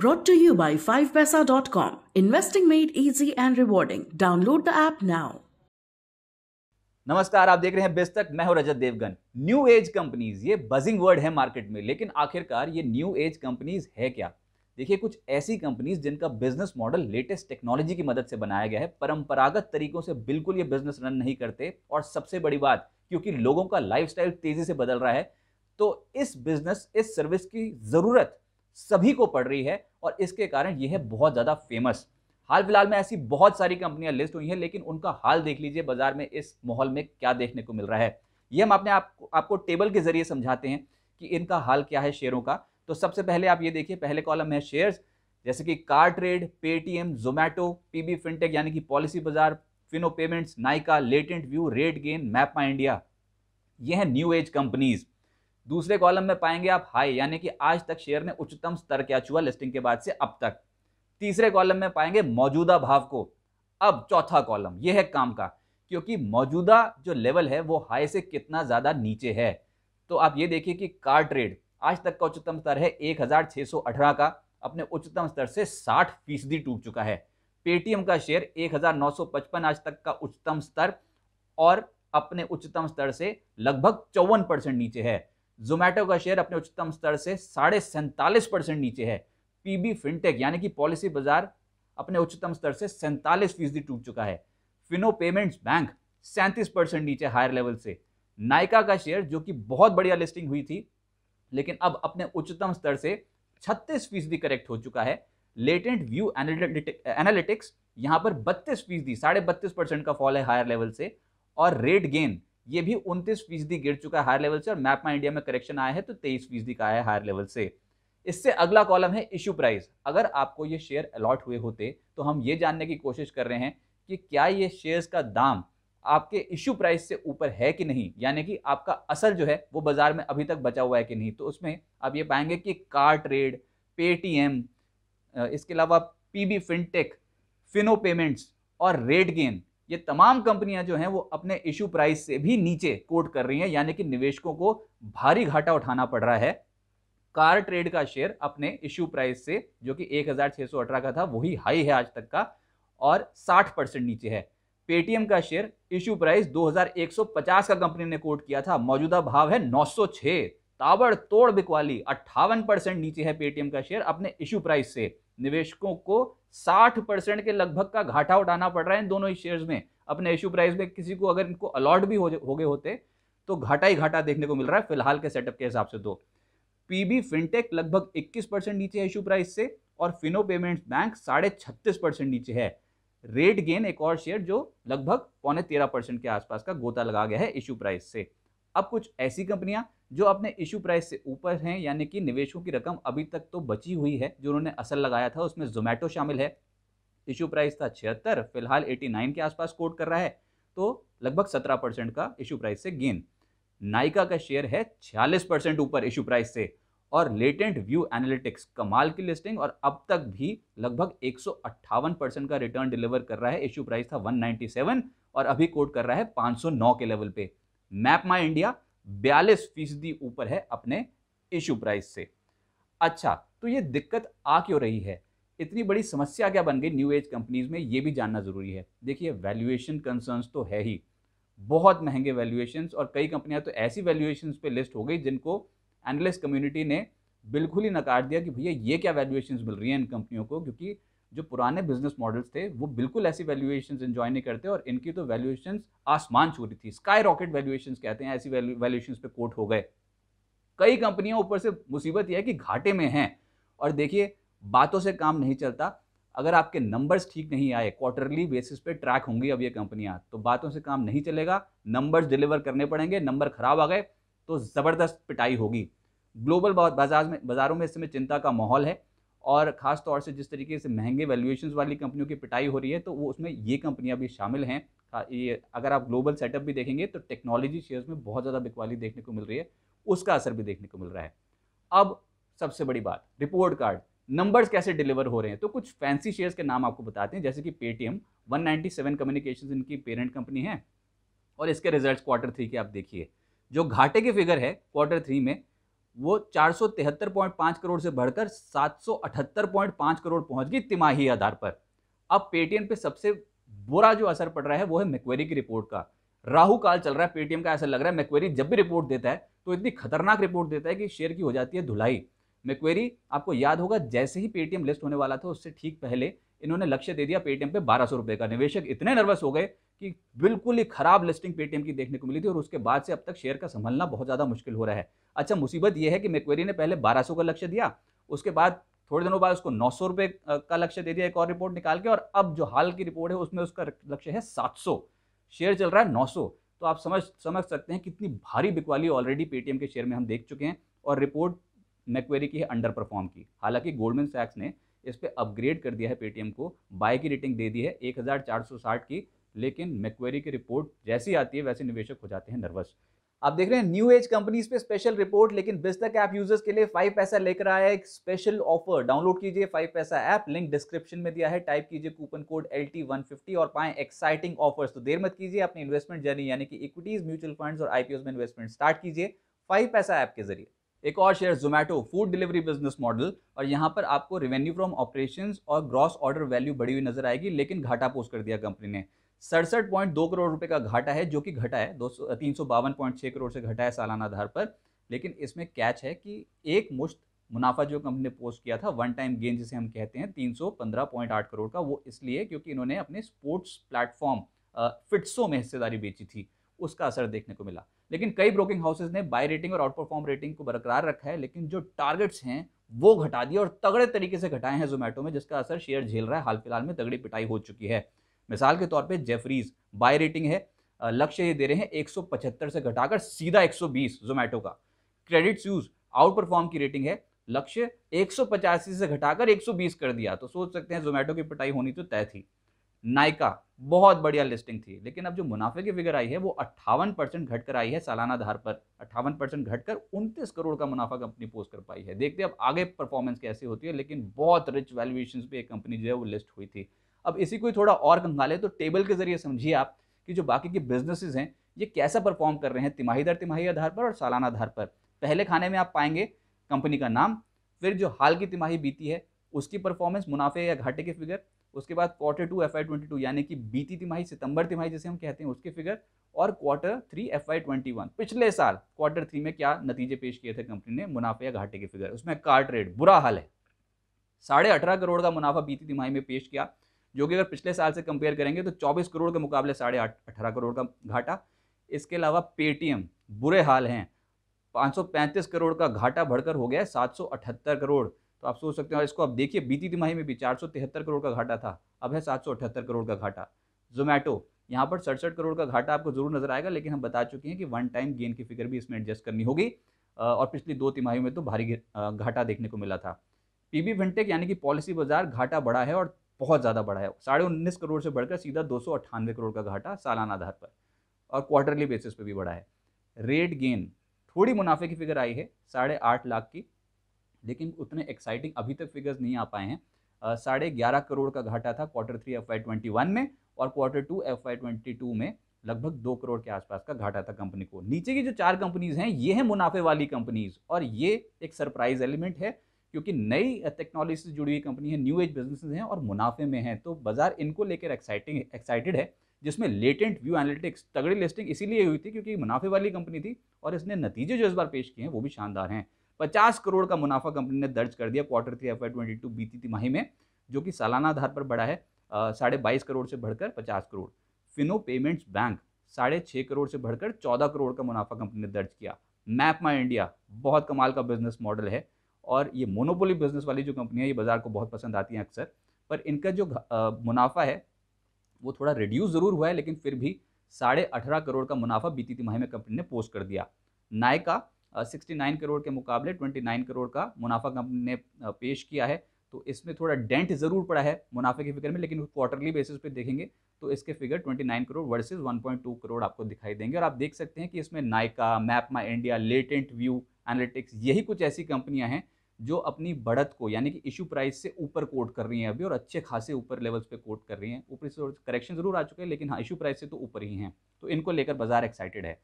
Brought to you by 5paisa.com. Investing made easy and rewarding. Download the app now. नमस्कार आप देख रहे हैं बेस्तक मैं हूं Rajat Devgan new age companies ये बजिंग वर्ड है मार्केट में लेकिन आखिरकार ये न्यू एज कंपनीज है क्या देखिए कुछ ऐसी कंपनीज जिनका बिजनेस मॉडल लेटेस्ट टेक्नोलॉजी की मदद से बनाया गया है परंपरागत तरीकों से बिल्कुल ये बिजनेस रन नहीं करते और सबसे बड़ी बात क्योंकि लोगों का लाइफस्टाइल तेजी से बदल रहा है तो इस बिजनेस इस सर्विस की ज़रूरत सभी को पड़ रही है और इसके कारण यह है बहुत ज़्यादा फेमस हाल फिलहाल में ऐसी बहुत सारी कंपनियां लिस्ट हुई हैं लेकिन उनका हाल देख लीजिए बाजार में इस माहौल में क्या देखने को मिल रहा है ये हम अपने आप, आपको टेबल के जरिए समझाते हैं कि इनका हाल क्या है शेयरों का तो सबसे पहले आप ये देखिए पहले कॉलम है शेयर्स जैसे कि CarTrade Paytm Zomato PB fintech यानी कि Policybazaar Fino Payments Nykaa Latent View RateGain MapmyIndia ये है न्यू एज कंपनीज़ दूसरे कॉलम में पाएंगे आप हाई यानी कि आज तक शेयर ने उच्चतम स्तर क्या छुआ लिस्टिंग के बाद से अब तक तीसरे कॉलम में पाएंगे मौजूदा भाव को अब चौथा कॉलम यह है काम का क्योंकि मौजूदा जो लेवल है वो हाई से कितना ज़्यादा नीचे है तो आप ये देखिए कि कार ट्रेड आज तक का उच्चतम स्तर है 1618 का अपने उच्चतम स्तर से 60 फीसदी टूट चुका है पेटीएम का शेयर 1955 आज तक का उच्चतम स्तर और अपने उच्चतम स्तर से लगभग चौवन परसेंट नीचे है जोमैटो का शेयर अपने उच्चतम स्तर से साढ़े सैंतालीस परसेंट नीचे है पीबी फिनटेक यानी कि पॉलिसी बाजार अपने उच्चतम स्तर से सैंतालीस फीसदी टूट चुका है फिनो पेमेंट्स बैंक सैंतीस परसेंट नीचे हायर लेवल से नायका का शेयर जो कि बहुत बढ़िया लिस्टिंग हुई थी लेकिन अब अपने उच्चतम स्तर से छत्तीस फीसदी करेक्ट हो चुका है लेटेंट व्यू एनालिटिक्स यहाँ पर बत्तीस फीसदी साढ़े बत्तीस परसेंट का फॉल है हायर लेवल से और रेट गेन ये भी उनतीस फीसदी गिर चुका है हायर लेवल से और मैप माई इंडिया में करेक्शन आया है तो तेईस फीसदी का आया है हायर लेवल से इससे अगला कॉलम है इशू प्राइस अगर आपको ये शेयर अलॉट हुए होते तो हम ये जानने की कोशिश कर रहे हैं कि क्या ये शेयर्स का दाम आपके इशू प्राइस से ऊपर है कि नहीं यानी कि आपका असर जो है वो बाजार में अभी तक बचा हुआ है कि नहीं तो उसमें आप ये पाएंगे कि कार ट्रेड पेटीएम इसके अलावा पीबी फिनटेक फिनो पेमेंट्स और रेड गेन ये तमाम कंपनियां जो हैं वो अपने इश्यू प्राइस से भी नीचे कोट कर रही हैं यानी कि निवेशकों को भारी घाटा उठाना पड़ रहा है कार ट्रेड का शेयर अपने इश्यू प्राइस से जो कि एक का था वही हाई है आज तक का और 60 परसेंट नीचे है पेटीएम का शेयर इश्यू प्राइस 2150 का कंपनी ने कोट किया था मौजूदा भाव है 906 ताबड़तोड़ बिकवाली अट्ठावन परसेंट नीचे है पेटीएम का शेयर अपने इश्यू प्राइस से निवेशकों को 60 परसेंट के लगभग का घाटा उठाना पड़ रहा है इन दोनों ही शेयर्स में अपने इश्यू प्राइस में किसी को अगर इनको अलॉट भी हो, हो गए होते तो घाटा ही घाटा देखने को मिल रहा है फिलहाल के सेटअप के हिसाब से तो पीबी फिनटेक लगभग 21 परसेंट नीचे है इशू प्राइस से और फिनो पेमेंट्स बैंक साढ़े छत्तीस परसेंट नीचे है रेट गेन एक और शेयर जो लगभग पौने तेरह परसेंट के आसपास का गोता लगा गया है इशू प्राइस से अब कुछ ऐसी कंपनियां जो अपने इशू प्राइस से ऊपर हैं यानी कि निवेशों की रकम अभी तक तो बची हुई है जो उन्होंने असल लगाया था उसमें जोमेटो शामिल है इशू प्राइस था छिहत्तर फिलहाल 89 के आसपास कोट कर रहा है तो लगभग 17 परसेंट का इशू प्राइस से गेन नाइका का शेयर है छियालीस परसेंट ऊपर इशू प्राइस से और लेटेंट व्यू एनालिटिक्स कमाल की लिस्टिंग और अब तक भी लगभग एक परसेंट का रिटर्न डिलीवर कर रहा है इशू प्राइस था 197 और अभी कोट कर रहा है 509 के लेवल पे मैप माई इंडिया बयालीस फीसदी ऊपर है अपने इशू प्राइस से अच्छा तो ये दिक्कत आ क्यों रही है इतनी बड़ी समस्या क्या बन गई न्यू एज कंपनीज में ये भी जानना ज़रूरी है देखिए वैल्यूएशन कंसर्न्स तो है ही बहुत महंगे वैल्यूएशंस और कई कंपनियां तो ऐसी वैल्यूएशंस पे लिस्ट हो गई जिनको एनालिस्ट कम्युनिटी ने बिल्कुल ही नकार दिया कि भैया ये क्या वैल्यूएशंस मिल रही हैं इन कंपनियों को क्योंकि जो पुराने बिजनेस मॉडल्स थे वो बिल्कुल ऐसी वैल्यूएशन इन्जॉय नहीं करते और इनकी तो वैल्यूएशन आसमान छू रही थी स्काई रॉकेट वैल्यूएशन कहते हैं ऐसी वैल्यूएशन पे कोट हो गए कई कंपनियां ऊपर से मुसीबत यह है कि घाटे में हैं और देखिए बातों से काम नहीं चलता अगर आपके नंबर्स ठीक नहीं आए क्वार्टरली बेसिस पे ट्रैक होंगी अब ये कंपनियां तो बातों से काम नहीं चलेगा नंबर्स डिलीवर करने पड़ेंगे नंबर खराब आ गए तो ज़बरदस्त पिटाई होगी ग्लोबल बाजार में बाज़ारों में इस समय चिंता का माहौल है और ख़ास तौर से जिस तरीके से महंगे वैल्यूएशन वाली कंपनियों की पिटाई हो रही है तो वो उसमें ये कंपनियाँ भी शामिल हैं ये अगर आप ग्लोबल सेटअप भी देखेंगे तो टेक्नोलॉजी शेयर्स में बहुत ज़्यादा बिकवाली देखने को मिल रही है उसका असर भी देखने को मिल रहा है अब सबसे बड़ी बात रिपोर्ट कार्ड नंबर्स कैसे डिलीवर हो रहे हैं तो कुछ फैंसी शेयर्स के नाम आपको बताते हैं जैसे कि पेटीएम 197 कम्युनिकेशंस इनकी पेरेंट कंपनी है और इसके रिजल्ट्स क्वार्टर थ्री के आप देखिए जो घाटे की फिगर है क्वार्टर थ्री में वो चार करोड़ से बढ़कर सात करोड़ पहुंच गई तिमाही आधार पर अब पेटीएम पे सबसे बुरा जो असर पड़ रहा है वो है मैक्वेरी की रिपोर्ट का राहु काल चल रहा है पेटीएम का ऐसा लग रहा है मैक्वेरी जब भी रिपोर्ट देता है तो इतनी खतरनाक रिपोर्ट देता है कि शेयर की हो जाती है धुलाई मैक्वेरी आपको याद होगा जैसे ही पेटीएम लिस्ट होने वाला था उससे ठीक पहले इन्होंने लक्ष्य दे दिया पेटीएम पे बारह सौ रुपए का निवेशक इतने नर्वस हो गए कि बिल्कुल ही खराब लिस्टिंग पेटीएम की देखने को मिली थी और उसके बाद से अब तक शेयर का संभलना बहुत ज़्यादा मुश्किल हो रहा है अच्छा मुसीबत यह है कि मेक्वेरी ने पहले 1200 का लक्ष्य दिया उसके बाद थोड़े दिनों बाद उसको नौ सौ का लक्ष्य दे दिया एक और रिपोर्ट निकाल के और अब जो हाल की रिपोर्ट है उसमें उसका लक्ष्य है सौ शेयर चल रहा है सौ तो आप समझ समझ सकते हैं कितनी भारी बिकवाली ऑलरेडी पेटीएम के शेयर में हम देख चुके हैं और रिपोर्ट मैक्वेरी की है अंडर परफॉर्म की हालांकि गोल्डमैन सैक्स ने इस पर अपग्रेड कर दिया है पेटीएम को बाय की रेटिंग दे दी है एक की लेकिन मैक्वेरी की रिपोर्ट जैसी आती है वैसे निवेशक हो जाते हैं नर्वस आप देख रहे हैं न्यू एज कंपनीज पे स्पेशल रिपोर्ट लेकिन बिस्तक ऐप यूजर्स के लिए फाइव पैसा लेकर आया एक स्पेशल ऑफर डाउनलोड कीजिए five paisa app link description में दिया है टाइप कीजिए coupon code L T one fifty और पाएं एक्साइटिंग ऑफर्स तो देर मत कीजिए अपने इन्वेस्टमेंट जर्नी यानी कि इक्विटीज म्यूचुअल फंड और आईपीओ में इन्वेस्टमेंट स्टार्ट कीजिए फाइव पैसा ऐप के जरिए एक और share Zomato food delivery business model और यहाँ पर आपको रेवेन्यू फ्रॉम ऑपरेशंस और ग्रॉस ऑर्डर वैल्यू बढ़ी हुई नजर आएगी लेकिन घाटा पोस्ट कर दिया कंपनी ने सड़सठ पॉइंट दो करोड़ रुपए का घाटा है जो कि घटा है दो सौ तीन सौ बावन पॉइंट छः करोड़ से घटा है सालाना आधार पर लेकिन इसमें कैच है कि एक मुश्त मुनाफा जो कंपनी ने पोस्ट किया था वन टाइम गेन जिसे हम कहते हैं तीन सौ पंद्रह पॉइंट आठ करोड़ का वो इसलिए क्योंकि इन्होंने अपने स्पोर्ट्स प्लेटफॉर्म फिट्सो में हिस्सेदारी बेची थी उसका असर देखने को मिला लेकिन कई ब्रोकिंग हाउसेज ने बाय रेटिंग और आउट परफॉर्म रेटिंग को बरकरार रखा है लेकिन जो टारगेट्स हैं वो घटा दिए और तगड़े तरीके से घटाए हैं जोमेटो में जिसका असर शेयर झेल रहा है हाल फिलहाल में तगड़ी पिटाई हो चुकी है मिसाल के तौर पे जेफरीज बाय रेटिंग है लक्ष्य ये दे रहे हैं 175 से घटाकर सीधा 120 जोमेटो का क्रेडिट यूज आउट परफॉर्म की रेटिंग है लक्ष्य एक से घटाकर 120 कर दिया तो सोच सकते हैं जोमेटो की पिटाई होनी तो तय थी नायका बहुत बढ़िया लिस्टिंग थी लेकिन अब जो मुनाफे की फिगर आई है वो अट्ठावन परसेंट घटकर आई है सालाना आधार पर अट्ठावन परसेंट घटकर उनतीस करोड़ का मुनाफा कंपनी पोस्ट कर पाई है देखते हैं अब आगे परफॉर्मेंस कैसी होती है लेकिन बहुत रिच वैल्यूएशन पे एक कंपनी जो है वो लिस्ट हुई थी अब इसी को थोड़ा और कंगाले तो टेबल के जरिए समझिए आप कि जो बाकी के बिजनेसेस हैं ये कैसा परफॉर्म कर रहे हैं तिमाही दर तिमाही आधार पर और सालाना आधार पर पहले खाने में आप पाएंगे कंपनी का नाम फिर जो हाल की तिमाही बीती है उसकी परफॉर्मेंस मुनाफे या घाटे के फिगर उसके बाद quarter two F Y twenty two यानी कि बीती तिमाही सितंबर तिमाही जिसे हम कहते हैं उसके फिगर और quarter three F Y twenty one पिछले साल क्वार्टर थ्री में क्या नतीजे पेश किए थे कंपनी ने मुनाफे या घाटे के फिगर उसमें कार ट्रेड बुरा हाल है साढ़े अठारह करोड़ का मुनाफा बीती तिमाही में पेश किया जो कि अगर पिछले साल से कंपेयर करेंगे तो चौबीस करोड़ के मुकाबले साढ़े आठ अठारह करोड़ का घाटा इसके अलावा पेटीएम बुरे हाल हैं 535 करोड़ का घाटा बढ़कर हो गया है 778 करोड़ तो आप सोच सकते हैं और इसको आप देखिए बीती तिमाही में भी चार करोड़ का घाटा था अब है सात करोड़ का घाटा जोमेटो यहाँ पर सड़सठ करोड़ का घाटा आपको जरूर नजर आएगा लेकिन हम बता चुके हैं कि वन टाइम गेन की फिगर भी इसमें एडजस्ट करनी होगी और पिछली दो तिमाही में तो भारी घाटा देखने को मिला था पीबी बी यानी कि पॉलिसी बाजार घाटा बढ़ा है और बहुत ज़्यादा बढ़ा है साढ़े उन्नीस करोड़ से बढ़कर सीधा दो करोड़ का घाटा सालाना आधार पर और क्वार्टरली बेसिस पे भी बढ़ा है रेट गेन थोड़ी मुनाफे की फिगर आई है साढ़े आठ लाख की लेकिन उतने एक्साइटिंग अभी तक फिगर्स नहीं आ पाए हैं साढ़े ग्यारह करोड़ का घाटा था क्वार्टर थ्री एफ आई में और क्वार्टर टू एफ आई में लगभग दो करोड़ के आसपास का घाटा था कंपनी को नीचे की जो चार कंपनीज हैं ये हैं मुनाफे वाली कंपनीज और ये एक सरप्राइज एलिमेंट है क्योंकि नई टेक्नोलॉजी से जुड़ी हुई कंपनी है न्यू एज बिजनेस हैं और मुनाफे में हैं तो बाजार इनको लेकर एक्साइटिंग एक्साइटेड है जिसमें लेटेंट व्यू एनालिटिक्स तगड़ी लिस्टिंग इसीलिए हुई थी क्योंकि मुनाफे वाली कंपनी थी और इसने नतीजे जो इस बार पेश किए हैं वो भी शानदार हैं पचास करोड़ का मुनाफा कंपनी ने दर्ज कर दिया quarter three F Y twenty two बीती तिमाही में जो कि सालाना आधार पर बढ़ा है साढ़े बाईस करोड़ से बढ़कर पचास करोड़ फिनो पेमेंट्स बैंक साढ़े छः करोड़ से बढ़कर चौदह करोड़ का मुनाफा कंपनी ने दर्ज किया मैप माई इंडिया बहुत कमाल का बिजनेस मॉडल है और ये मोनोपोली बिजनेस वाली जो कंपनियाँ ये बाज़ार को बहुत पसंद आती हैं अक्सर पर इनका जो मुनाफा है वो थोड़ा रिड्यूस ज़रूर हुआ है लेकिन फिर भी साढ़े अठारह करोड़ का मुनाफा बीती तिमाही में कंपनी ने पोस्ट कर दिया नायका सिक्सटी नाइन करोड़ के मुकाबले ट्वेंटी नाइन करोड़ का मुनाफा कंपनी ने पेश किया है तो इसमें थोड़ा डेंट ज़रूर पड़ा है मुनाफे के फिगर में लेकिन क्वार्टरली बेसिस पे देखेंगे तो इसके figure nine crore versus one point two crore आपको दिखाई देंगे और आप देख सकते हैं कि इसमें नायका मैप माई इंडिया लेटेंट व्यू एनालिटिक्स यही कुछ ऐसी कंपनियां हैं जो अपनी बढ़त को यानी कि इशू प्राइस से ऊपर कोट कर रही हैं अभी और अच्छे खासे ऊपर लेवल्स पे कोट कर रही हैं ऊपर से करेक्शन ज़रूर आ चुके हैं लेकिन हाँ इशू प्राइस से तो ऊपर ही हैं तो इनको लेकर बाजार एक्साइटेड है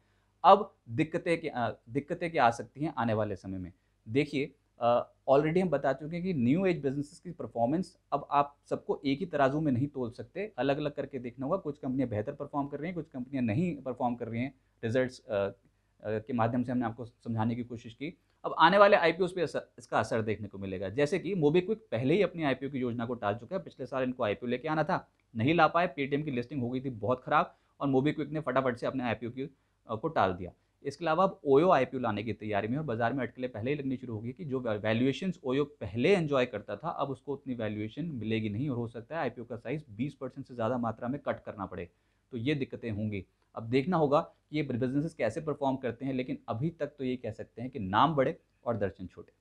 अब दिक्कतें क्या दिक्कतें क्या आ सकती हैं आने वाले समय में देखिए ऑलरेडी हम बता चुके हैं कि न्यू एज बिजनेसेस की परफॉर्मेंस अब आप सबको एक ही तराजू में नहीं तोल सकते अलग अलग करके देखना होगा कुछ कंपनियां बेहतर परफॉर्म कर रही हैं कुछ कंपनियां नहीं परफॉर्म कर रही हैं रिजल्ट्स के माध्यम से हमने आपको समझाने की कोशिश की अब आने वाले आई पे असर, इसका असर देखने को मिलेगा जैसे कि मोबीक्विक पहले ही अपनी आई की योजना को टाल चुका है पिछले साल इनको आई लेके आना था नहीं ला पाए पेटीएम की लिस्टिंग हो गई थी बहुत खराब और मोबीक्विक ने फटाफट से अपने आई की को टाल दिया इसके अलावा अब ओयो आई लाने की तैयारी में और बाजार में अटकलें पहले ही लगनी शुरू होगी कि जो वैल्यूएशन ओयो पहले एंजॉय करता था अब उसको उतनी वैल्यूएशन मिलेगी नहीं और हो सकता है आई का साइज़ बीस से ज़्यादा मात्रा में कट करना पड़े तो ये दिक्कतें होंगी अब देखना होगा कि ये बिजनेसेस कैसे परफॉर्म करते हैं लेकिन अभी तक तो ये कह सकते हैं कि नाम बढ़े और दर्शन छोटे